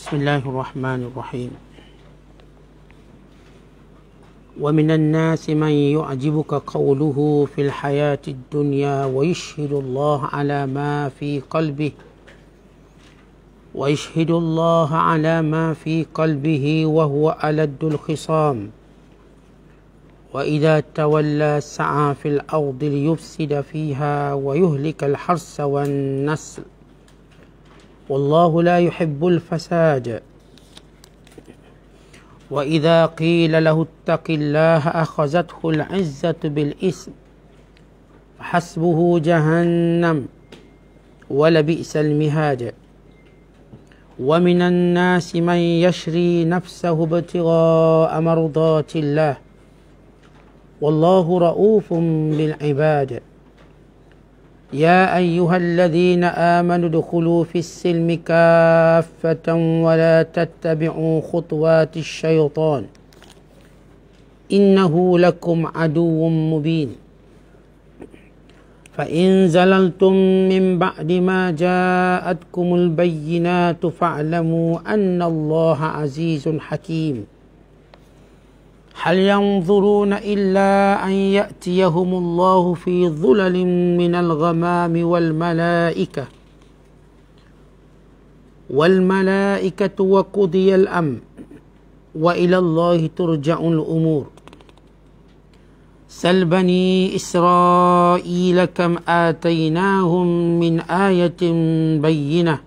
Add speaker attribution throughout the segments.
Speaker 1: بسم الله الرحمن الرحيم ومن الناس من يعجبك قوله في الحياة الدنيا ويشهد الله على ما في قلبه ويشهد الله على ما في قلبه وهو ألد الخصام وإذا تولى سعى في الأرض ليفسد فيها ويهلك الحرث والنسل والله لا يحب الفساد وإذا قيل له اتق الله أخذته العزة بالإثم حسبه جهنم ولبئس المهاد ومن الناس من يشري نفسه ابتغاء مرضات الله والله رؤوف بالعباد يا أيها الذين آمنوا ادخلوا في السلم كافة ولا تتبعوا خطوات الشيطان إنه لكم عدو مبين فإن زللتم من بعد ما جاءتكم البينات فاعلموا أن الله عزيز حكيم هل ينظرون إلا أن يأتيهم الله في ظلل من الغمام والملائكة والملائكة وقضي الأمر وإلى الله ترجع الأمور سل بني إسرائيل كم آتيناهم من آية بينه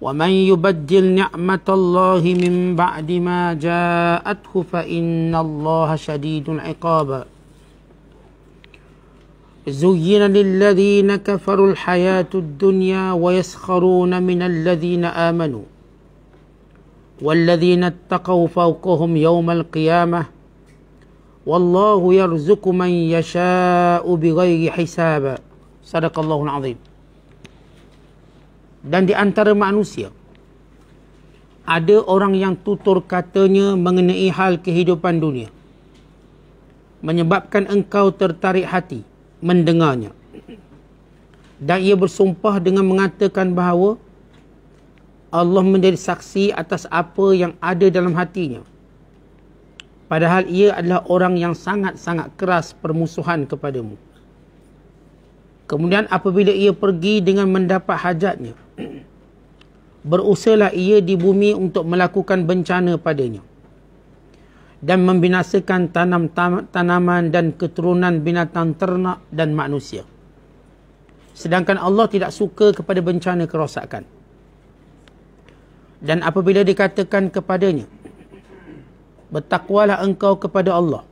Speaker 1: ومن يبدل نعمة الله من بعد ما جاءته فإن الله شديد العقاب زين للذين كفروا الحياة الدنيا ويسخرون من الذين آمنوا والذين اتقوا فوقهم يوم القيامة والله يرزق من يشاء بغير حساب صدق الله العظيم dan di antara manusia ada orang yang tutur katanya mengenai hal kehidupan dunia menyebabkan engkau tertarik hati mendengarnya dan ia bersumpah dengan mengatakan bahawa Allah menjadi saksi atas apa yang ada dalam hatinya padahal ia adalah orang yang sangat-sangat keras permusuhan kepadamu kemudian apabila ia pergi dengan mendapat hajatnya berusahalah ia di bumi untuk melakukan bencana padanya dan membinasakan tanam tanaman dan keturunan binatang ternak dan manusia. Sedangkan Allah tidak suka kepada bencana kerosakan. Dan apabila dikatakan kepadanya, bertakwalah engkau kepada Allah.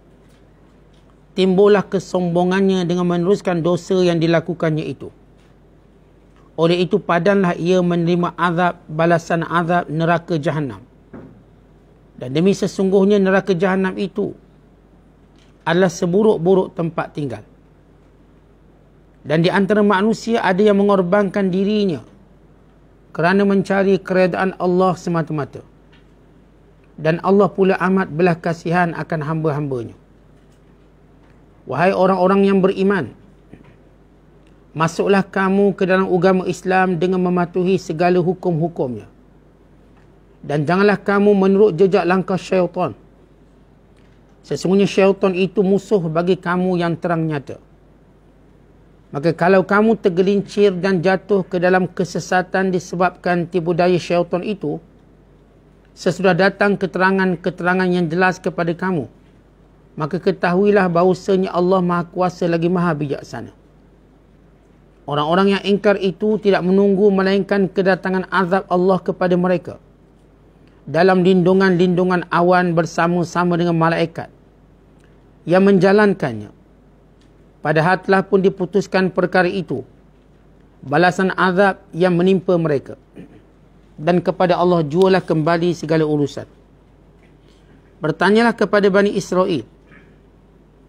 Speaker 1: Timbullah kesombongannya dengan meneruskan dosa yang dilakukannya itu. Oleh itu padanlah ia menerima azab, balasan azab neraka jahanam. Dan demi sesungguhnya neraka jahanam itu adalah seburuk-buruk tempat tinggal. Dan di antara manusia ada yang mengorbankan dirinya kerana mencari keredaan Allah semata-mata. Dan Allah pula amat belah kasihan akan hamba-hambanya. Wahai orang-orang yang beriman, Masuklah kamu ke dalam agama Islam dengan mematuhi segala hukum-hukumnya. Dan janganlah kamu menurut jejak langkah syaitan. Sesungguhnya syaitan itu musuh bagi kamu yang terang nyata. Maka kalau kamu tergelincir dan jatuh ke dalam kesesatan disebabkan tipu daya syaitan itu, sesudah datang keterangan-keterangan yang jelas kepada kamu, maka ketahuilah bahawasanya Allah Maha Kuasa lagi Maha Bijaksana. Orang-orang yang ingkar itu tidak menunggu melainkan kedatangan azab Allah kepada mereka. Dalam lindungan-lindungan awan bersama-sama dengan malaikat yang menjalankannya. Padahal telah pun diputuskan perkara itu. Balasan azab yang menimpa mereka. Dan kepada Allah jualah kembali segala urusan. Bertanyalah kepada Bani Israel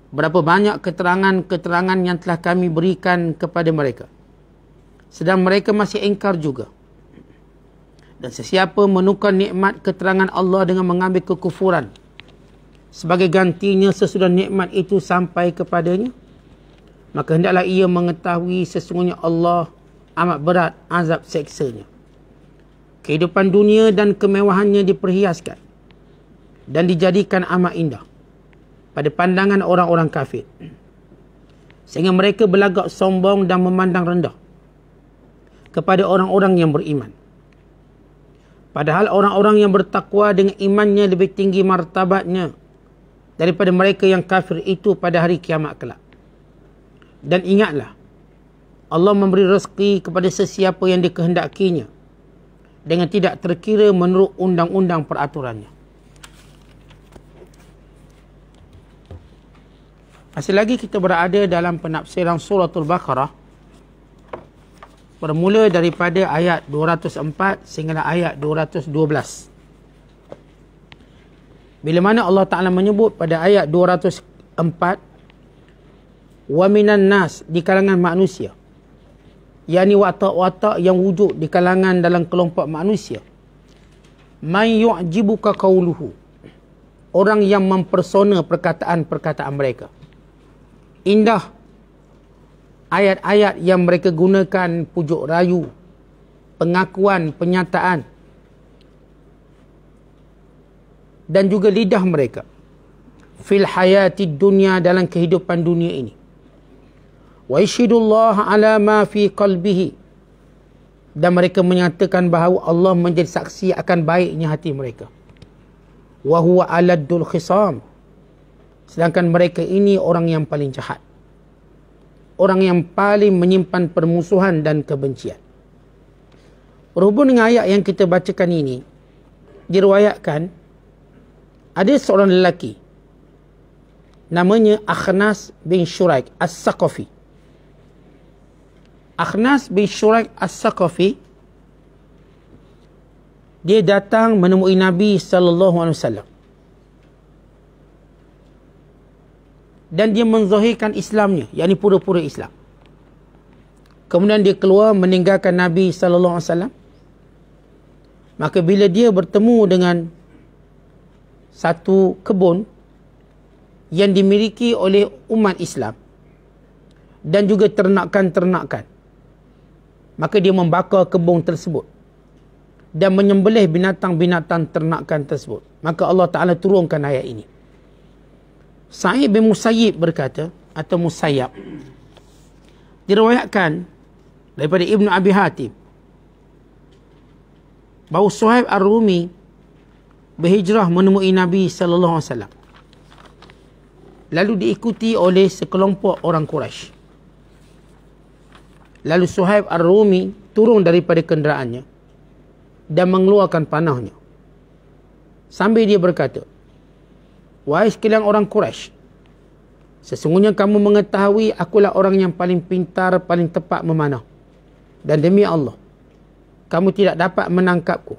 Speaker 1: berapa banyak keterangan-keterangan yang telah kami berikan kepada mereka. Sedang mereka masih ingkar juga. Dan sesiapa menukar nikmat keterangan Allah dengan mengambil kekufuran sebagai gantinya sesudah nikmat itu sampai kepadanya, maka hendaklah ia mengetahui sesungguhnya Allah amat berat azab seksanya. Kehidupan dunia dan kemewahannya diperhiaskan dan dijadikan amat indah pada pandangan orang-orang kafir. Sehingga mereka berlagak sombong dan memandang rendah kepada orang-orang yang beriman. Padahal orang-orang yang bertakwa dengan imannya lebih tinggi martabatnya daripada mereka yang kafir itu pada hari kiamat kelak. Dan ingatlah, Allah memberi rezeki kepada sesiapa yang dikehendakinya dengan tidak terkira menurut undang-undang peraturannya. Masih lagi kita berada dalam penafsiran surah al Baqarah. Bermula daripada ayat 204 sehingga ayat 212. Bila mana Allah Ta'ala menyebut pada ayat 204. Wa minan nas di kalangan manusia. Yani watak-watak yang wujud di kalangan dalam kelompok manusia. Man yu'jibuka kauluhu. Orang yang mempersona perkataan-perkataan Mereka indah ayat-ayat yang mereka gunakan pujuk rayu pengakuan penyataan dan juga lidah mereka fil hayati dunia dalam kehidupan dunia ini wa ishidullah ala ma fi qalbihi dan mereka menyatakan bahawa Allah menjadi saksi akan baiknya hati mereka wa huwa aladul khisam Sedangkan mereka ini orang yang paling jahat. Orang yang paling menyimpan permusuhan dan kebencian. Berhubung dengan ayat yang kita bacakan ini, diriwayatkan ada seorang lelaki namanya Akhnas bin Shuraik As-Saqafi. Akhnas bin Shuraik As-Saqafi dia datang menemui Nabi sallallahu alaihi wasallam. dan dia menzahirkan Islamnya yakni pura-pura Islam kemudian dia keluar meninggalkan Nabi sallallahu alaihi wasallam maka bila dia bertemu dengan satu kebun yang dimiliki oleh umat Islam dan juga ternakan-ternakan maka dia membakar kebun tersebut dan menyembelih binatang-binatang ternakan tersebut maka Allah taala turunkan ayat ini Sa'id bin Musayyib berkata atau Musayyab diriwayatkan daripada Ibnu Abi Hatim bahawa Suhaib Ar-Rumi berhijrah menemui Nabi sallallahu alaihi wasallam. Lalu diikuti oleh sekelompok orang Quraisy. Lalu Suhaib Ar-Rumi turun daripada kenderaannya dan mengeluarkan panahnya. Sambil dia berkata, Wahai sekalian orang Quraisy, Sesungguhnya kamu mengetahui akulah orang yang paling pintar, paling tepat memanah. Dan demi Allah, kamu tidak dapat menangkapku.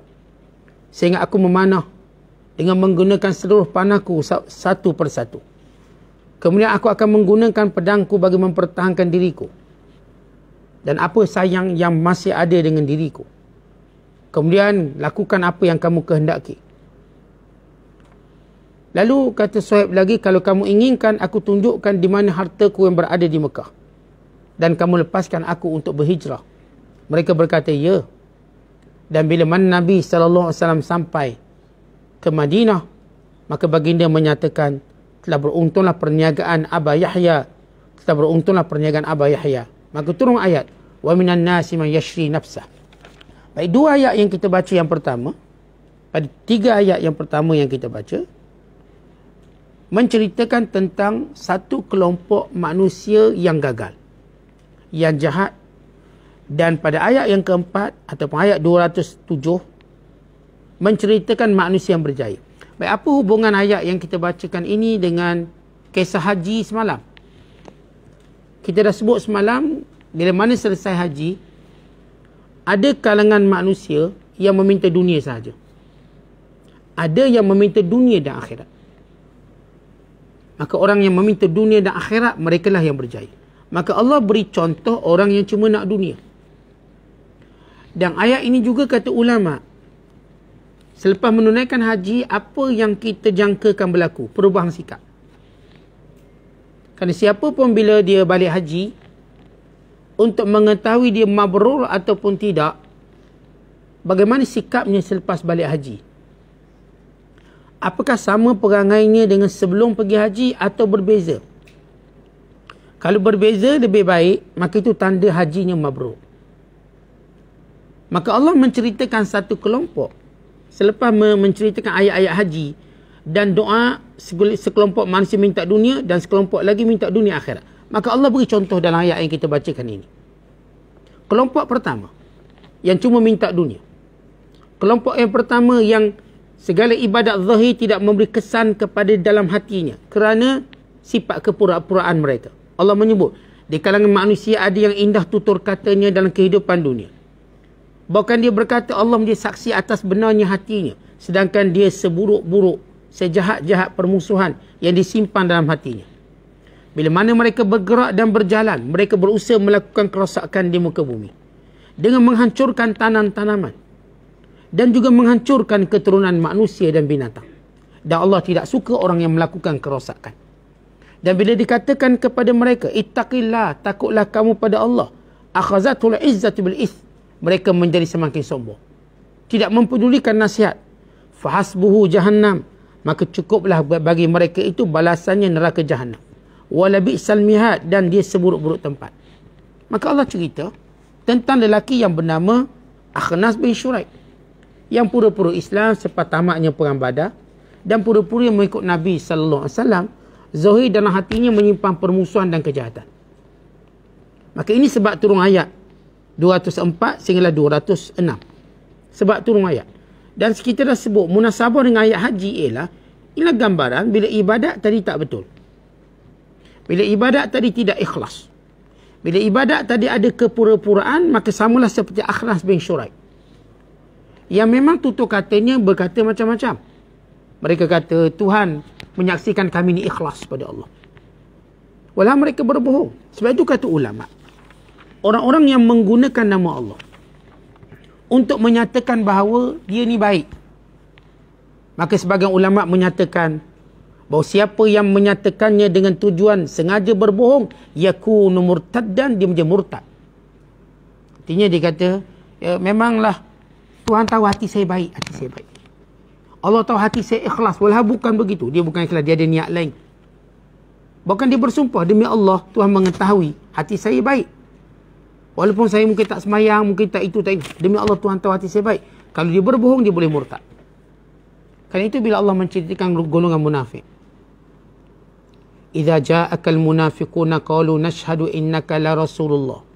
Speaker 1: Sehingga aku memanah dengan menggunakan seluruh panahku satu persatu. Kemudian aku akan menggunakan pedangku bagi mempertahankan diriku. Dan apa sayang yang masih ada dengan diriku. Kemudian lakukan apa yang kamu kehendaki. Lalu kata Suhaib lagi, kalau kamu inginkan, aku tunjukkan di mana hartaku yang berada di Mekah. Dan kamu lepaskan aku untuk berhijrah. Mereka berkata, ya. Dan bila mana Nabi SAW sampai ke Madinah, maka baginda menyatakan, telah beruntunglah perniagaan Aba Yahya. Telah beruntunglah perniagaan Aba Yahya. Maka turun ayat, wa minan nasi man yashri nafsah. Baik, dua ayat yang kita baca yang pertama, pada tiga ayat yang pertama yang kita baca, menceritakan tentang satu kelompok manusia yang gagal, yang jahat. Dan pada ayat yang keempat ataupun ayat 207, menceritakan manusia yang berjaya. Baik, apa hubungan ayat yang kita bacakan ini dengan kisah haji semalam? Kita dah sebut semalam, bila mana selesai haji, ada kalangan manusia yang meminta dunia saja, Ada yang meminta dunia dan akhirat. Maka orang yang meminta dunia dan akhirat, mereka lah yang berjaya. Maka Allah beri contoh orang yang cuma nak dunia. Dan ayat ini juga kata ulama, selepas menunaikan haji, apa yang kita jangkakan berlaku? Perubahan sikap. Kerana siapa pun bila dia balik haji, untuk mengetahui dia mabrur ataupun tidak, bagaimana sikapnya selepas balik haji? apakah sama perangainya dengan sebelum pergi haji atau berbeza? Kalau berbeza lebih baik, maka itu tanda hajinya mabrur. Maka Allah menceritakan satu kelompok selepas menceritakan ayat-ayat haji dan doa sekelompok manusia minta dunia dan sekelompok lagi minta dunia akhirat. Maka Allah beri contoh dalam ayat yang kita bacakan ini. Kelompok pertama yang cuma minta dunia. Kelompok yang pertama yang Segala ibadat zahir tidak memberi kesan kepada dalam hatinya kerana sifat kepura-puraan mereka. Allah menyebut, di kalangan manusia ada yang indah tutur katanya dalam kehidupan dunia. Bahkan dia berkata Allah menjadi saksi atas benarnya hatinya. Sedangkan dia seburuk-buruk, sejahat-jahat permusuhan yang disimpan dalam hatinya. Bila mana mereka bergerak dan berjalan, mereka berusaha melakukan kerosakan di muka bumi. Dengan menghancurkan tanam-tanaman, dan juga menghancurkan keturunan manusia dan binatang. Dan Allah tidak suka orang yang melakukan kerosakan. Dan bila dikatakan kepada mereka, Ittaqillah, takutlah kamu pada Allah. Akhazatul izzatu bil'ith. Mereka menjadi semakin sombong. Tidak mempedulikan nasihat. Fahasbuhu jahannam. Maka cukuplah bagi mereka itu balasannya neraka jahannam. Walabi salmihat. Dan dia seburuk-buruk tempat. Maka Allah cerita tentang lelaki yang bernama Akhnas bin Shuraik yang pura-pura Islam selepas tamatnya perang Badar dan pura-pura yang mengikut Nabi sallallahu alaihi wasallam zahir dalam hatinya menyimpan permusuhan dan kejahatan. Maka ini sebab turun ayat 204 sehinggalah 206. Sebab turun ayat. Dan sekitar dah sebut munasabah dengan ayat haji ialah ialah gambaran bila ibadat tadi tak betul. Bila ibadat tadi tidak ikhlas. Bila ibadat tadi ada kepura-puraan, maka samalah seperti Akhlas bin Syuraib yang memang tutur katanya berkata macam-macam. Mereka kata, Tuhan menyaksikan kami ni ikhlas pada Allah. Walau mereka berbohong. Sebab itu kata ulama. Orang-orang yang menggunakan nama Allah untuk menyatakan bahawa dia ni baik. Maka sebagian ulama menyatakan bahawa siapa yang menyatakannya dengan tujuan sengaja berbohong, yakunu dan dia menjadi murtad. Artinya dia kata, ya, memanglah Tuhan tahu hati saya baik, hati saya baik. Allah tahu hati saya ikhlas. Walau bukan begitu. Dia bukan ikhlas. Dia ada niat lain. Bukan dia bersumpah. Demi Allah, Tuhan mengetahui hati saya baik. Walaupun saya mungkin tak semayang, mungkin tak itu, tak itu. Demi Allah, Tuhan tahu hati saya baik. Kalau dia berbohong, dia boleh murtad. Karena itu bila Allah menceritakan golongan munafik. Iza ja'akal munafikuna kalu nashhadu innaka la rasulullah.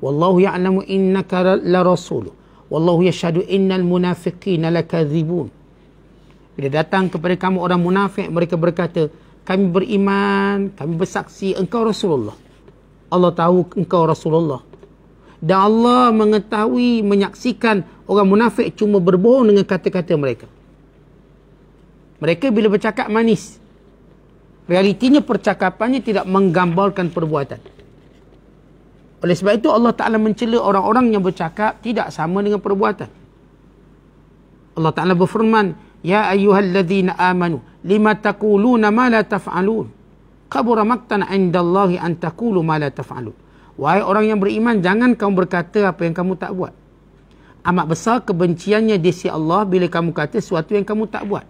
Speaker 1: Wallahu ya'lamu innaka la rasulullah. Wallahu yashadu innal munafiqin lakadzibun. Bila datang kepada kamu orang munafik, mereka berkata, kami beriman, kami bersaksi, engkau Rasulullah. Allah tahu engkau Rasulullah. Dan Allah mengetahui, menyaksikan orang munafik cuma berbohong dengan kata-kata mereka. Mereka bila bercakap manis. Realitinya percakapannya tidak menggambarkan perbuatan. Oleh sebab itu Allah Ta'ala mencela orang-orang yang bercakap tidak sama dengan perbuatan. Allah Ta'ala berfirman, Ya ayuhal ladhina amanu, lima takuluna ma la taf'alun. Kabura maktan inda Allahi an takulu ma la taf'alun. Wahai orang yang beriman, jangan kamu berkata apa yang kamu tak buat. Amat besar kebenciannya di sisi Allah bila kamu kata sesuatu yang kamu tak buat.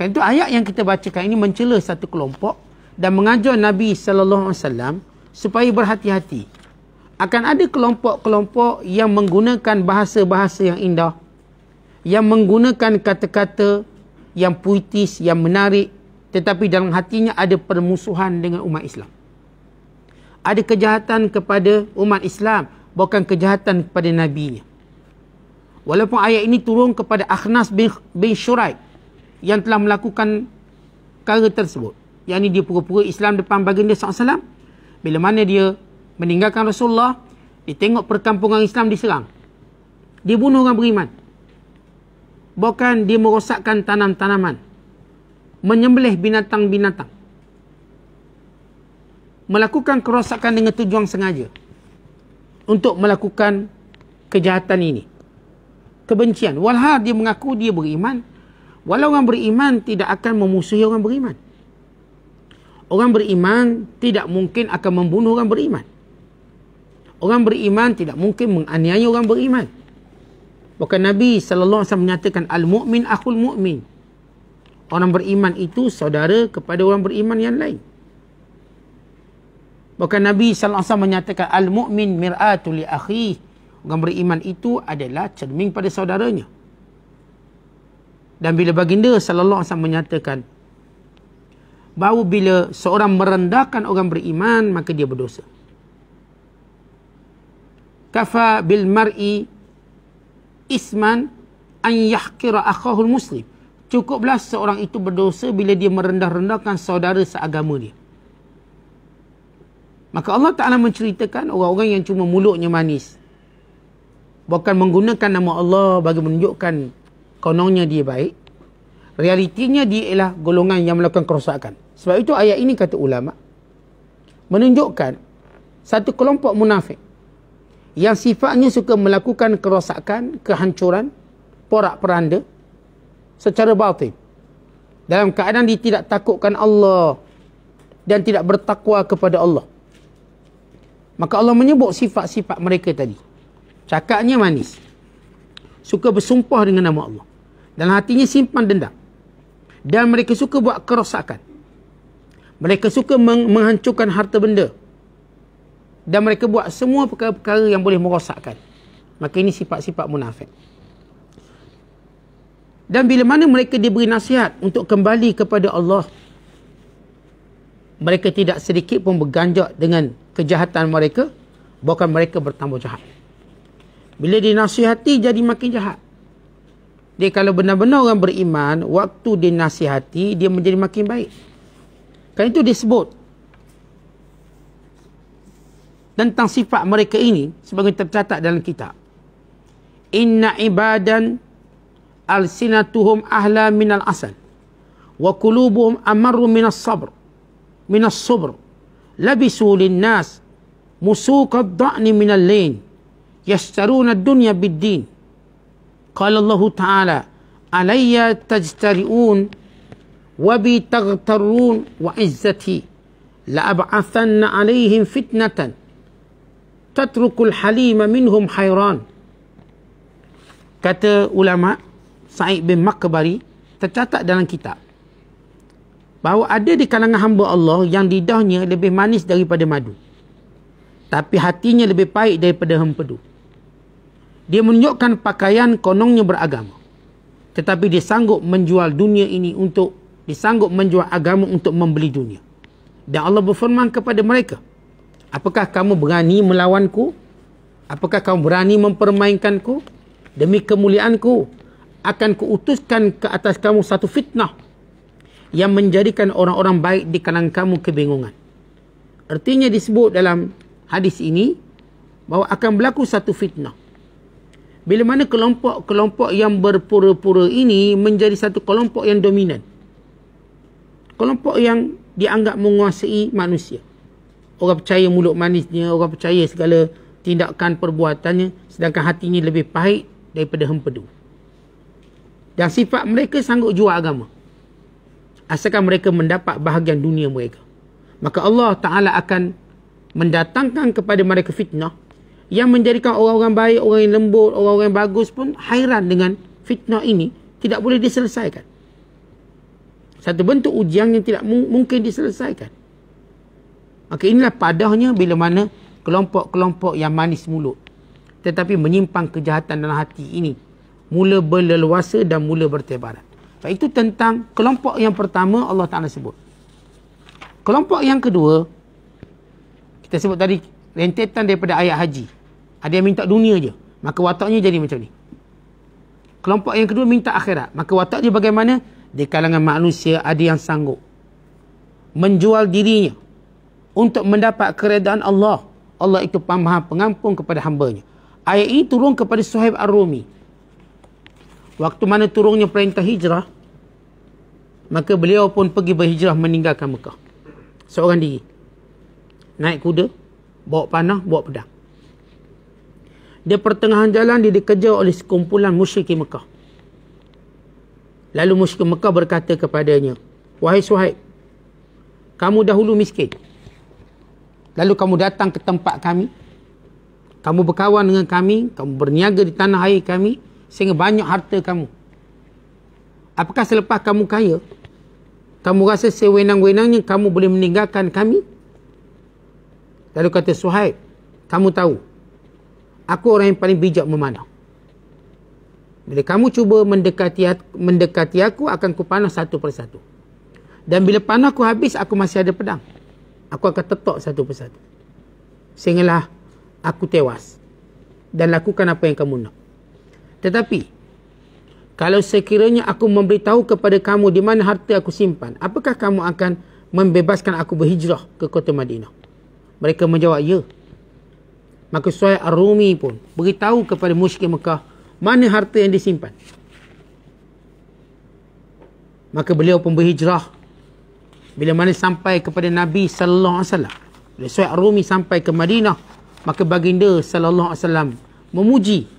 Speaker 1: Tentu ayat yang kita bacakan ini mencela satu kelompok dan mengajar Nabi sallallahu alaihi wasallam supaya berhati-hati. Akan ada kelompok-kelompok yang menggunakan bahasa-bahasa yang indah, yang menggunakan kata-kata yang puitis, yang menarik, tetapi dalam hatinya ada permusuhan dengan umat Islam. Ada kejahatan kepada umat Islam, bukan kejahatan kepada Nabi-Nya. Walaupun ayat ini turun kepada Akhnas bin, bin Shuraib yang telah melakukan perkara tersebut. Yang ini dia pura-pura Islam depan baginda SAW bila mana dia meninggalkan Rasulullah, dia tengok perkampungan Islam diserang. Dia bunuh orang beriman. Bahkan dia merosakkan tanam-tanaman. Menyembelih binatang-binatang. Melakukan kerosakan dengan tujuan sengaja. Untuk melakukan kejahatan ini. Kebencian. Walhal dia mengaku dia beriman. Walau orang beriman tidak akan memusuhi orang beriman. Orang beriman tidak mungkin akan membunuh orang beriman. Orang beriman tidak mungkin menganiaya orang beriman. Bukan Nabi sallallahu alaihi wasallam menyatakan al-mu'min akhul mu'min. Orang beriman itu saudara kepada orang beriman yang lain. Bukan Nabi sallallahu alaihi wasallam menyatakan al-mu'min mir'atu li akhih. Orang beriman itu adalah cermin pada saudaranya. Dan bila baginda sallallahu alaihi wasallam menyatakan bahawa bila seorang merendahkan orang beriman maka dia berdosa. Kafa bil mar'i isman an yahqira akhahu muslim. Cukuplah seorang itu berdosa bila dia merendah-rendahkan saudara seagama dia. Maka Allah Taala menceritakan orang-orang yang cuma mulutnya manis bukan menggunakan nama Allah bagi menunjukkan konongnya dia baik. Realitinya dia ialah golongan yang melakukan kerosakan. Sebab itu ayat ini kata ulama menunjukkan satu kelompok munafik yang sifatnya suka melakukan kerosakan, kehancuran, porak-peranda secara batin. Dalam keadaan dia tidak takutkan Allah dan tidak bertakwa kepada Allah. Maka Allah menyebut sifat-sifat mereka tadi. Cakapnya manis. Suka bersumpah dengan nama Allah. Dan hatinya simpan dendam. Dan mereka suka buat kerosakan. Mereka suka menghancurkan harta benda. Dan mereka buat semua perkara-perkara yang boleh merosakkan. Maka ini sifat-sifat munafik. Dan bila mana mereka diberi nasihat untuk kembali kepada Allah, mereka tidak sedikit pun berganjak dengan kejahatan mereka, bahkan mereka bertambah jahat. Bila dinasihati, jadi makin jahat. Dia kalau benar-benar orang beriman, waktu dinasihati, dia menjadi makin baik. Kan itu disebut. Tentang sifat mereka ini sebagai tercatat dalam kitab. Inna ibadan al-sinatuhum ahla minal asal. Wa kulubuhum amaru minas sabr. Minas subr. Labisu linnas musuqad da'ni minal lain. Yashtaruna dunya bid-din. Qala Allah Ta'ala. Alayya tajtari'un wabi taghtarun wa izzati la ab'athanna alaihim fitnatan tatrukul halima minhum hayran kata ulama Sa'id bin Makbari tercatat dalam kitab bahawa ada di kalangan hamba Allah yang lidahnya lebih manis daripada madu tapi hatinya lebih pahit daripada hempedu dia menunjukkan pakaian konongnya beragama tetapi dia sanggup menjual dunia ini untuk disanggup menjual agama untuk membeli dunia. Dan Allah berfirman kepada mereka, apakah kamu berani melawanku? Apakah kamu berani mempermainkanku? Demi kemuliaanku, akan kuutuskan ke atas kamu satu fitnah yang menjadikan orang-orang baik di kalangan kamu kebingungan. Artinya disebut dalam hadis ini, bahawa akan berlaku satu fitnah. Bila mana kelompok-kelompok yang berpura-pura ini menjadi satu kelompok yang dominan kelompok yang dianggap menguasai manusia. Orang percaya mulut manisnya, orang percaya segala tindakan perbuatannya, sedangkan hatinya lebih pahit daripada hempedu. Dan sifat mereka sanggup jual agama. Asalkan mereka mendapat bahagian dunia mereka. Maka Allah Ta'ala akan mendatangkan kepada mereka fitnah yang menjadikan orang-orang baik, orang yang lembut, orang-orang yang bagus pun hairan dengan fitnah ini tidak boleh diselesaikan satu bentuk ujian yang tidak mungkin diselesaikan. Maka inilah padahnya bila mana kelompok-kelompok yang manis mulut tetapi menyimpang kejahatan dalam hati ini mula berleluasa dan mula bertebaran. Baik itu tentang kelompok yang pertama Allah Taala sebut. Kelompok yang kedua kita sebut tadi rentetan daripada ayat haji. Ada yang minta dunia je. Maka wataknya jadi macam ni. Kelompok yang kedua minta akhirat. Maka wataknya bagaimana? di kalangan manusia ada yang sanggup menjual dirinya untuk mendapat keredaan Allah. Allah itu pemaham pengampun kepada hambanya. Ayat ini turun kepada Suhaib Ar-Rumi. Waktu mana turunnya perintah hijrah, maka beliau pun pergi berhijrah meninggalkan Mekah. Seorang diri. Naik kuda, bawa panah, bawa pedang. Di pertengahan jalan, dia dikejar oleh sekumpulan musyrik Mekah. Lalu musyrik Mekah berkata kepadanya, "Wahai Suhaib, kamu dahulu miskin. Lalu kamu datang ke tempat kami. Kamu berkawan dengan kami, kamu berniaga di tanah air kami sehingga banyak harta kamu. Apakah selepas kamu kaya, kamu rasa sewenang-wenangnya kamu boleh meninggalkan kami?" Lalu kata Suhaib, "Kamu tahu, aku orang yang paling bijak memandang. Bila kamu cuba mendekati mendekati aku, akan kupanah satu persatu. Dan bila panah aku habis, aku masih ada pedang. Aku akan tetok satu persatu. Sehinggalah aku tewas. Dan lakukan apa yang kamu nak. Tetapi, kalau sekiranya aku memberitahu kepada kamu di mana harta aku simpan, apakah kamu akan membebaskan aku berhijrah ke kota Madinah? Mereka menjawab, ya. Maka suai Ar-Rumi pun beritahu kepada musyrik Mekah, mana harta yang disimpan? Maka beliau pun berhijrah. Bila mana sampai kepada Nabi sallallahu alaihi wasallam. Bila Suhaib Rumi sampai ke Madinah, maka baginda sallallahu alaihi wasallam memuji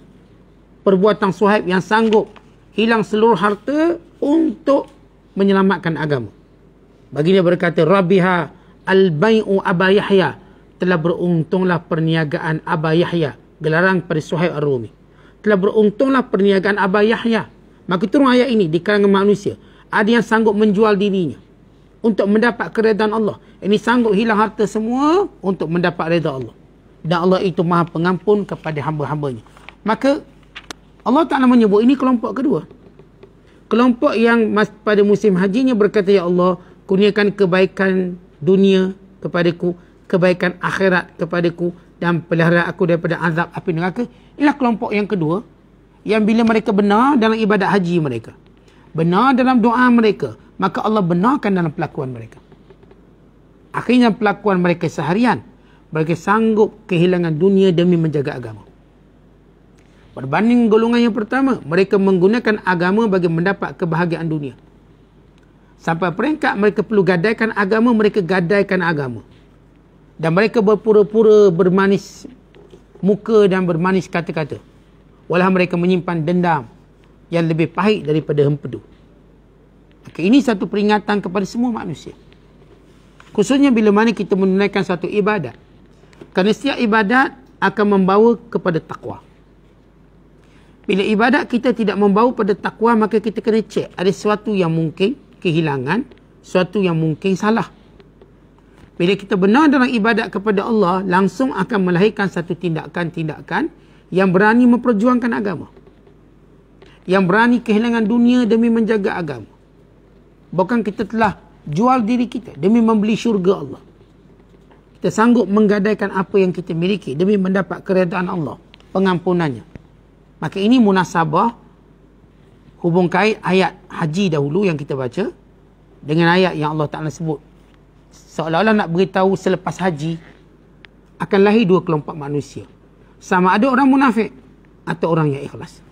Speaker 1: perbuatan Suhaib yang sanggup hilang seluruh harta untuk menyelamatkan agama. Baginda berkata, "Rabiha al-bai'u Aba Yahya." Telah beruntunglah perniagaan Aba Yahya, gelaran pada Suhaib rumi telah beruntunglah perniagaan Abah Yahya. Maka turun ayat ini di kalangan manusia. Ada yang sanggup menjual dirinya. Untuk mendapat keredaan Allah. Ini sanggup hilang harta semua untuk mendapat reda Allah. Dan Allah itu maha pengampun kepada hamba-hambanya. Maka Allah Ta'ala menyebut ini kelompok kedua. Kelompok yang pada musim hajinya berkata, Ya Allah, kurniakan kebaikan dunia kepadaku, kebaikan akhirat kepadaku dan pelihara aku daripada azab api neraka ialah kelompok yang kedua yang bila mereka benar dalam ibadat haji mereka benar dalam doa mereka maka Allah benarkan dalam pelakuan mereka akhirnya pelakuan mereka seharian mereka sanggup kehilangan dunia demi menjaga agama berbanding golongan yang pertama mereka menggunakan agama bagi mendapat kebahagiaan dunia sampai peringkat mereka perlu gadaikan agama mereka gadaikan agama dan mereka berpura-pura bermanis muka dan bermanis kata-kata. Walau mereka menyimpan dendam yang lebih pahit daripada hempedu. Okay, ini satu peringatan kepada semua manusia. Khususnya bila mana kita menunaikan satu ibadat. Kerana setiap ibadat akan membawa kepada takwa. Bila ibadat kita tidak membawa pada takwa, maka kita kena cek ada sesuatu yang mungkin kehilangan, sesuatu yang mungkin salah. Bila kita benar dalam ibadat kepada Allah, langsung akan melahirkan satu tindakan-tindakan yang berani memperjuangkan agama. Yang berani kehilangan dunia demi menjaga agama. Bahkan kita telah jual diri kita demi membeli syurga Allah. Kita sanggup menggadaikan apa yang kita miliki demi mendapat keredaan Allah, pengampunannya. Maka ini munasabah hubung kait ayat haji dahulu yang kita baca dengan ayat yang Allah Ta'ala sebut seolah-olah nak beritahu selepas haji akan lahir dua kelompok manusia. Sama ada orang munafik atau orang yang ikhlas.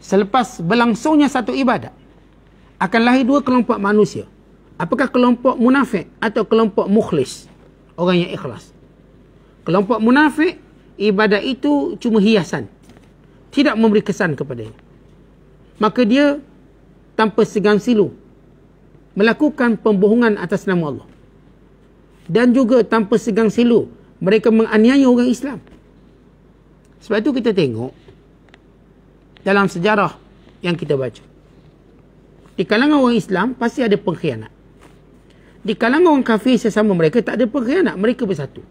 Speaker 1: Selepas berlangsungnya satu ibadat akan lahir dua kelompok manusia. Apakah kelompok munafik atau kelompok mukhlis? Orang yang ikhlas. Kelompok munafik ibadat itu cuma hiasan. Tidak memberi kesan kepada dia Maka dia tanpa segan silu melakukan pembohongan atas nama Allah. Dan juga tanpa segang silu, mereka menganiaya orang Islam. Sebab itu kita tengok dalam sejarah yang kita baca. Di kalangan orang Islam pasti ada pengkhianat. Di kalangan orang kafir sesama mereka tak ada pengkhianat, mereka bersatu.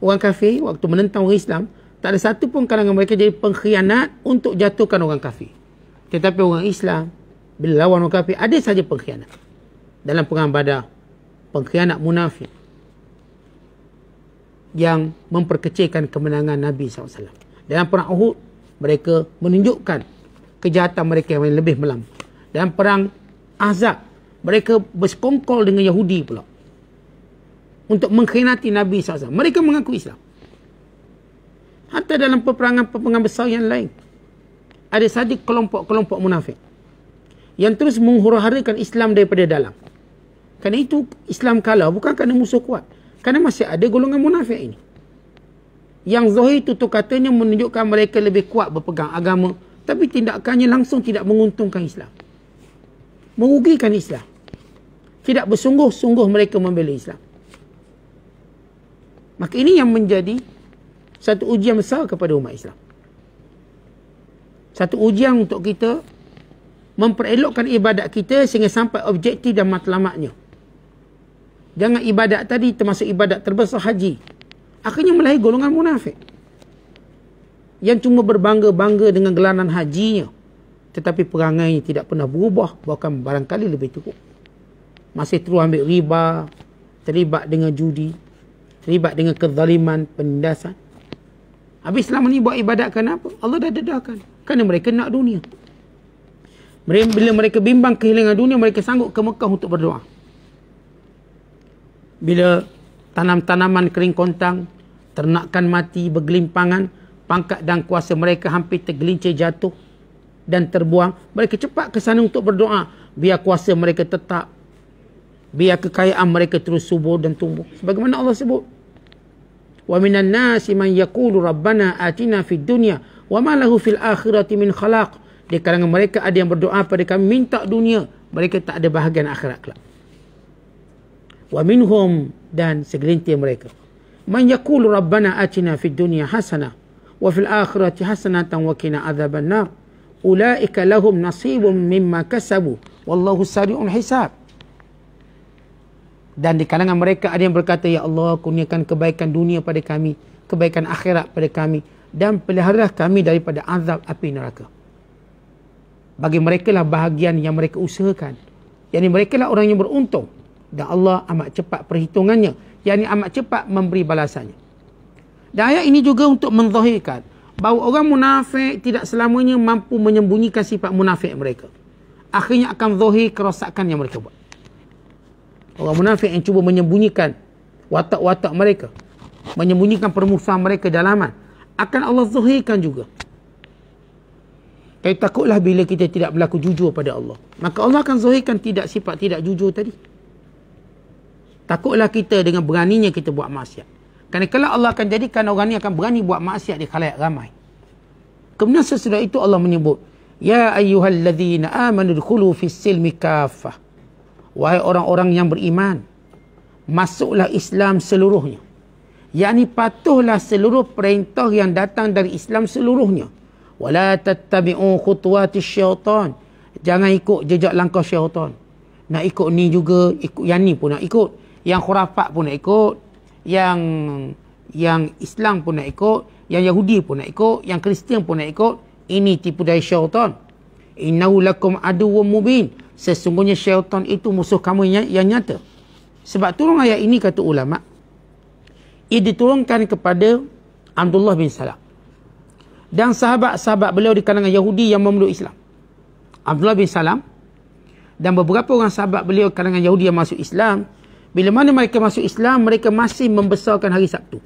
Speaker 1: Orang kafir waktu menentang orang Islam, tak ada satu pun kalangan mereka jadi pengkhianat untuk jatuhkan orang kafir. Tetapi orang Islam bila lawan orang kafir ada saja pengkhianat dalam perang badar pengkhianat munafik yang memperkecilkan kemenangan Nabi SAW dalam perang Uhud mereka menunjukkan kejahatan mereka yang lebih melam dalam perang Azab mereka berskongkol dengan Yahudi pula untuk mengkhianati Nabi SAW mereka mengaku Islam hatta dalam peperangan-peperangan besar yang lain ada saja kelompok-kelompok munafik yang terus menghuraharakan Islam daripada dalam. Karena itu Islam kalah bukan kerana musuh kuat. Kerana masih ada golongan munafik ini. Yang zahir tutup katanya menunjukkan mereka lebih kuat berpegang agama. Tapi tindakannya langsung tidak menguntungkan Islam. Merugikan Islam. Tidak bersungguh-sungguh mereka membela Islam. Maka ini yang menjadi satu ujian besar kepada umat Islam. Satu ujian untuk kita memperelokkan ibadat kita sehingga sampai objektif dan matlamatnya. Jangan ibadat tadi termasuk ibadat terbesar haji. Akhirnya melahir golongan munafik. Yang cuma berbangga-bangga dengan gelaran hajinya. Tetapi perangainya tidak pernah berubah. Bahkan barangkali lebih teruk. Masih terus ambil riba. Terlibat dengan judi. Terlibat dengan kezaliman, penindasan. Habis selama ni buat ibadat kenapa? Allah dah dedahkan. Kerana mereka nak dunia. Bila mereka bimbang kehilangan dunia, mereka sanggup ke Mekah untuk berdoa. Bila tanam-tanaman kering kontang, ternakan mati bergelimpangan, pangkat dan kuasa mereka hampir tergelincir jatuh dan terbuang, mereka cepat ke sana untuk berdoa. Biar kuasa mereka tetap. Biar kekayaan mereka terus subur dan tumbuh. Sebagaimana Allah sebut. Wa minan nasi man yakulu rabbana atina fid dunya wa malahu fil akhirati min khalaq. Di kalangan mereka ada yang berdoa pada kami minta dunia. Mereka tak ada bahagian akhirat kelak. Wa minhum dan segelintir mereka. Man yakul Rabbana atina fid dunya hasanah. Wa fil akhirati hasanatan wa kina azaban nar. Ula'ika lahum nasibun mimma kasabu. Wallahu sari'un hisab. Dan di kalangan mereka ada yang berkata, Ya Allah, kurniakan kebaikan dunia pada kami, kebaikan akhirat pada kami, dan peliharalah kami daripada azab api neraka bagi mereka lah bahagian yang mereka usahakan. Yang ini mereka lah orang yang beruntung. Dan Allah amat cepat perhitungannya. Yang ini amat cepat memberi balasannya. Dan ayat ini juga untuk menzahirkan bahawa orang munafik tidak selamanya mampu menyembunyikan sifat munafik mereka. Akhirnya akan zahir kerosakan yang mereka buat. Orang munafik yang cuba menyembunyikan watak-watak mereka. Menyembunyikan permusuhan mereka dalaman. Akan Allah zahirkan juga. Kaya eh, takutlah bila kita tidak berlaku jujur pada Allah. Maka Allah akan zahirkan tidak sifat tidak jujur tadi. Takutlah kita dengan beraninya kita buat maksiat. Kerana kalau Allah akan jadikan orang ini akan berani buat maksiat di khalayak ramai. Kemudian sesudah itu Allah menyebut. Ya ayuhal ladhina amanudkulu fissil mikafah. Wahai orang-orang yang beriman. Masuklah Islam seluruhnya. Yang patuhlah seluruh perintah yang datang dari Islam seluruhnya wala tattabi'u khutuwati syaitan jangan ikut jejak langkah syaitan nak ikut ni juga ikut yang ni pun nak ikut yang khurafat pun nak ikut yang yang Islam pun nak ikut yang Yahudi pun nak ikut yang Kristian pun nak ikut ini tipu daya syaitan innahu lakum aduwwum mubin sesungguhnya syaitan itu musuh kamu yang nyata sebab turun ayat ini kata ulama ia diturunkan kepada Abdullah bin Salam dan sahabat-sahabat beliau di kalangan Yahudi yang memeluk Islam. Abdullah bin Salam dan beberapa orang sahabat beliau di kalangan Yahudi yang masuk Islam, bila mana mereka masuk Islam, mereka masih membesarkan hari Sabtu.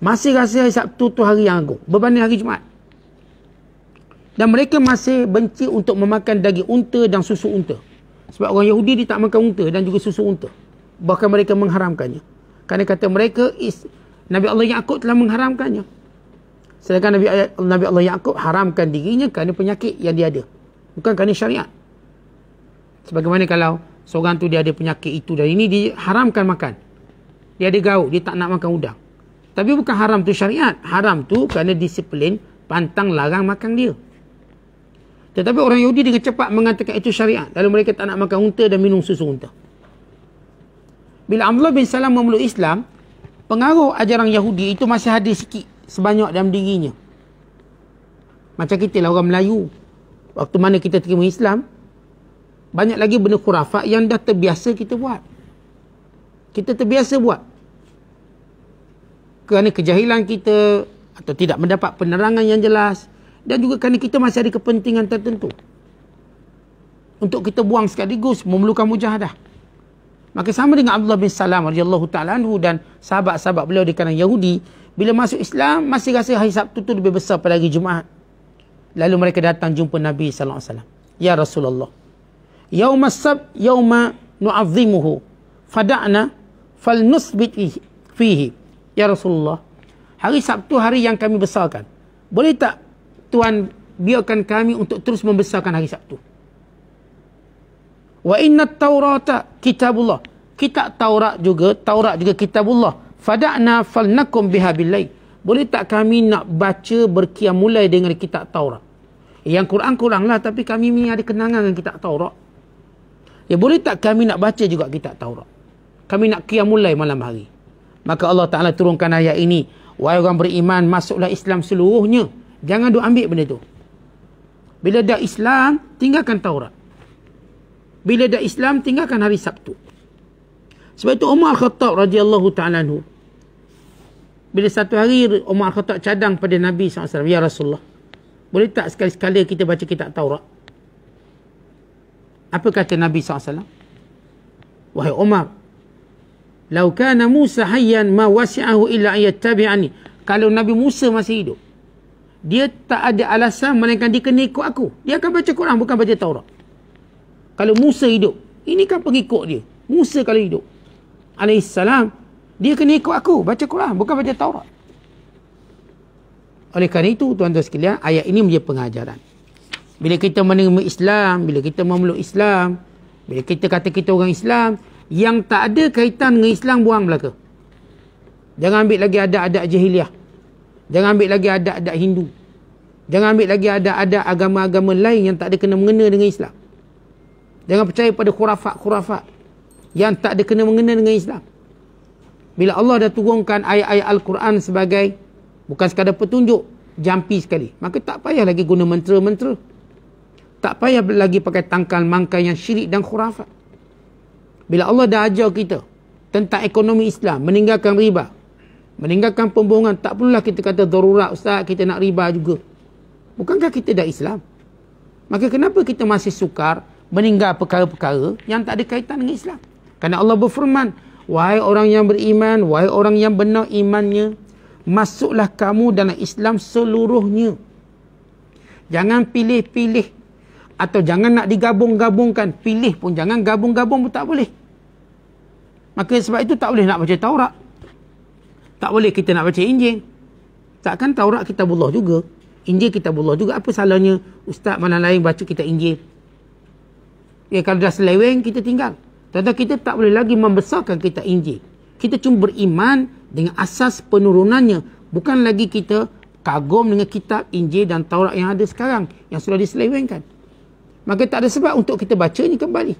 Speaker 1: Masih rasa hari Sabtu tu hari yang agung berbanding hari Jumaat. Dan mereka masih benci untuk memakan daging unta dan susu unta. Sebab orang Yahudi dia tak makan unta dan juga susu unta. Bahkan mereka mengharamkannya. Kerana kata mereka, Nabi Allah yang akut telah mengharamkannya. Sedangkan Nabi ayat Nabi Allah Yaqub haramkan dirinya kerana penyakit yang dia ada. Bukan kerana syariat. Sebagaimana kalau seorang tu dia ada penyakit itu dan ini dia haramkan makan. Dia ada gaut, dia tak nak makan udang. Tapi bukan haram tu syariat. Haram tu kerana disiplin pantang larang makan dia. Tetapi orang Yahudi dengan cepat mengatakan itu syariat. Lalu mereka tak nak makan unta dan minum susu unta. Bila Abdullah bin Salam memeluk Islam, pengaruh ajaran Yahudi itu masih ada sikit sebanyak dalam dirinya. Macam kita lah orang Melayu. Waktu mana kita terima Islam, banyak lagi benda khurafat yang dah terbiasa kita buat. Kita terbiasa buat. Kerana kejahilan kita atau tidak mendapat penerangan yang jelas dan juga kerana kita masih ada kepentingan tertentu. Untuk kita buang sekaligus memerlukan mujahadah. Maka sama dengan Abdullah bin Salam radhiyallahu taala anhu dan sahabat-sahabat beliau di kalangan Yahudi, bila masuk Islam masih rasa hari Sabtu tu lebih besar pada hari Jumaat. Lalu mereka datang jumpa Nabi sallallahu alaihi wasallam. Ya Rasulullah. Yauma sab yauma nu'azzimuhu fada'na fal falnusbit fihi. Ya Rasulullah. Hari Sabtu hari yang kami besarkan. Boleh tak Tuhan biarkan kami untuk terus membesarkan hari Sabtu? Wa inna Taurata kitabullah. Kitab Taurat juga, Taurat juga kitabullah. Fada'na falnakum biha billayl. Boleh tak kami nak baca berkiam mulai dengan kitab Taurat? Yang Quran kuranglah tapi kami ni ada kenangan dengan kitab Taurat. Ya boleh tak kami nak baca juga kitab Taurat? Kami nak kiam mulai malam hari. Maka Allah Ta'ala turunkan ayat ini. Wahai orang beriman, masuklah Islam seluruhnya. Jangan duk ambil benda tu. Bila dah Islam, tinggalkan Taurat. Bila dah Islam, tinggalkan hari Sabtu. Sebab itu Umar Khattab radhiyallahu ta'ala anhu bila satu hari Umar Khattab cadang pada Nabi SAW, Ya Rasulullah, boleh tak sekali-sekala kita baca kitab Taurat? Apa kata Nabi SAW? Wahai Umar, Lau kana Musa hayyan ma wasi'ahu illa ayyattabi'ani. Kalau Nabi Musa masih hidup, dia tak ada alasan melainkan dia kena ikut aku. Dia akan baca Quran, bukan baca Taurat. Kalau Musa hidup, ini kan pengikut dia. Musa kalau hidup. Alayhissalam. Dia kena ikut aku baca Quran bukan baca Taurat. Oleh kerana itu tuan-tuan sekalian ayat ini menjadi pengajaran. Bila kita menerima Islam, bila kita memeluk Islam, bila kita kata kita orang Islam, yang tak ada kaitan dengan Islam buang belaka. Jangan ambil lagi adat-adat jahiliah. Jangan ambil lagi adat-adat Hindu. Jangan ambil lagi adat-adat agama-agama lain yang tak ada kena mengena dengan Islam. Jangan percaya pada khurafat-khurafat yang tak ada kena mengena dengan Islam bila Allah dah turunkan ayat-ayat Al-Quran sebagai bukan sekadar petunjuk, jampi sekali. Maka tak payah lagi guna mentera-mentera. Tak payah lagi pakai tangkal mangkai yang syirik dan khurafat. Bila Allah dah ajar kita tentang ekonomi Islam, meninggalkan riba, meninggalkan pembohongan, tak perlulah kita kata darurat ustaz, kita nak riba juga. Bukankah kita dah Islam? Maka kenapa kita masih sukar meninggalkan perkara-perkara yang tak ada kaitan dengan Islam? Kerana Allah berfirman, Wahai orang yang beriman, wahai orang yang benar imannya, masuklah kamu dalam Islam seluruhnya. Jangan pilih-pilih atau jangan nak digabung-gabungkan. Pilih pun jangan gabung-gabung pun tak boleh. Maka sebab itu tak boleh nak baca Taurat. Tak boleh kita nak baca Injil. Takkan Taurat kita bullah juga. Injil kita bullah juga. Apa salahnya Ustaz mana lain baca kita Injil? Ya kalau dah seleweng kita tinggal. Tuan-tuan, kita tak boleh lagi membesarkan kita Injil. Kita cuma beriman dengan asas penurunannya. Bukan lagi kita kagum dengan kitab Injil dan Taurat yang ada sekarang. Yang sudah diselewengkan. Maka tak ada sebab untuk kita baca ini kembali.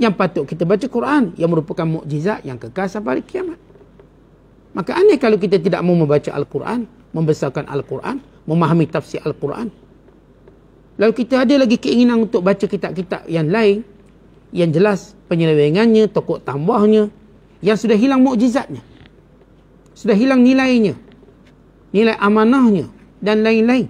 Speaker 1: Yang patut kita baca Quran. Yang merupakan mukjizat yang kekal sampai hari kiamat. Maka aneh kalau kita tidak mau membaca Al-Quran. Membesarkan Al-Quran. Memahami tafsir Al-Quran. Lalu kita ada lagi keinginan untuk baca kitab-kitab yang lain yang jelas penyelewengannya, tokok tambahnya, yang sudah hilang mukjizatnya. Sudah hilang nilainya. Nilai amanahnya dan lain-lain.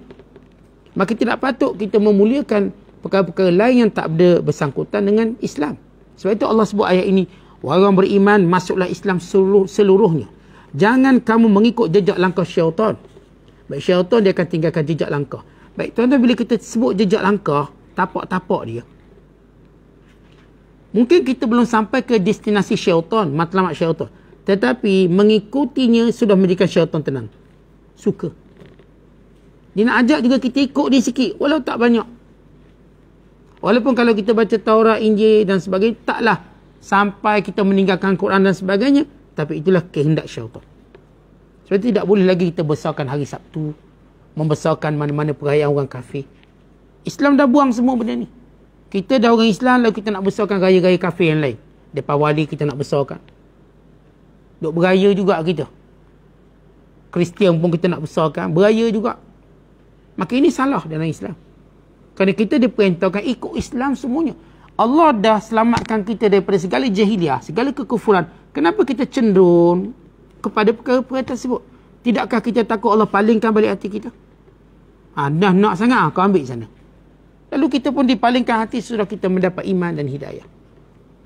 Speaker 1: Maka tidak patut kita memuliakan perkara-perkara lain yang tak ada bersangkutan dengan Islam. Sebab itu Allah sebut ayat ini, orang beriman masuklah Islam seluruh, seluruhnya. Jangan kamu mengikut jejak langkah syaitan. Baik syaitan dia akan tinggalkan jejak langkah. Baik tuan-tuan bila kita sebut jejak langkah, tapak-tapak dia, Mungkin kita belum sampai ke destinasi Shelton, matlamat Shelton. Tetapi mengikutinya sudah menjadikan Shelton tenang. Suka. Dia nak ajak juga kita ikut dia sikit. Walau tak banyak. Walaupun kalau kita baca Taurat, Injil dan sebagainya, taklah sampai kita meninggalkan Quran dan sebagainya. Tapi itulah kehendak syaitan. Sebab tidak boleh lagi kita besarkan hari Sabtu. Membesarkan mana-mana perayaan orang kafir. Islam dah buang semua benda ni. Kita dah orang Islam lah kita nak besarkan gaya-gaya kafe yang lain. Depan wali kita nak besarkan. Duk beraya juga kita. Kristian pun kita nak besarkan. Beraya juga. Maka ini salah dalam Islam. Kerana kita diperintahkan ikut Islam semuanya. Allah dah selamatkan kita daripada segala jahiliah, segala kekufuran. Kenapa kita cenderung kepada perkara-perkara tersebut? Tidakkah kita takut Allah palingkan balik hati kita? Ha, dah nak sangat, ah, kau ambil sana. Lalu kita pun dipalingkan hati sesudah kita mendapat iman dan hidayah.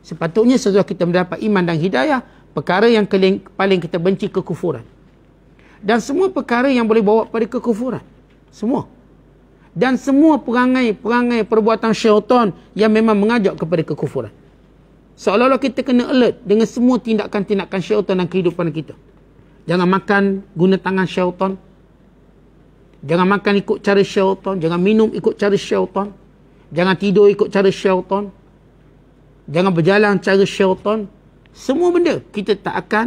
Speaker 1: Sepatutnya sesudah kita mendapat iman dan hidayah, perkara yang keling, paling kita benci kekufuran. Dan semua perkara yang boleh bawa pada kekufuran. Semua. Dan semua perangai-perangai perbuatan syaitan yang memang mengajak kepada kekufuran. Seolah-olah kita kena alert dengan semua tindakan-tindakan syaitan dalam kehidupan kita. Jangan makan guna tangan syaitan. Jangan makan ikut cara syaitan. Jangan minum ikut cara syaitan. Jangan tidur ikut cara syaitan. Jangan berjalan cara syaitan. Semua benda kita tak akan.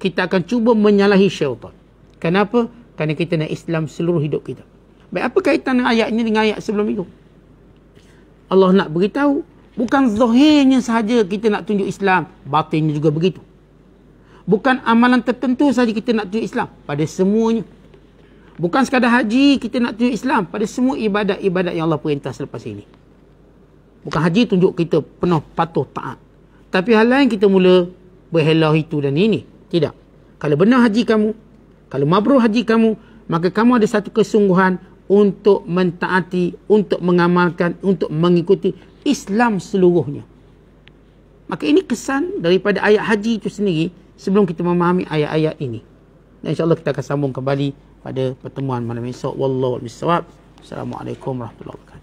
Speaker 1: Kita akan cuba menyalahi syaitan. Kenapa? Kerana kita nak Islam seluruh hidup kita. Baik, apa kaitan dengan ayat ini dengan ayat sebelum itu? Allah nak beritahu. Bukan zahirnya sahaja kita nak tunjuk Islam. Batinnya juga begitu. Bukan amalan tertentu sahaja kita nak tunjuk Islam. Pada semuanya. Bukan sekadar haji kita nak tunjuk Islam pada semua ibadat-ibadat yang Allah perintah selepas ini. Bukan haji tunjuk kita penuh patuh taat. Tapi hal lain kita mula berhelau itu dan ini. Tidak. Kalau benar haji kamu, kalau mabrur haji kamu, maka kamu ada satu kesungguhan untuk mentaati, untuk mengamalkan, untuk mengikuti Islam seluruhnya. Maka ini kesan daripada ayat haji itu sendiri sebelum kita memahami ayat-ayat ini. Dan insyaAllah kita akan sambung kembali pada pertemuan malam esok. Wallahualamissawab. Assalamualaikum warahmatullahi wabarakatuh.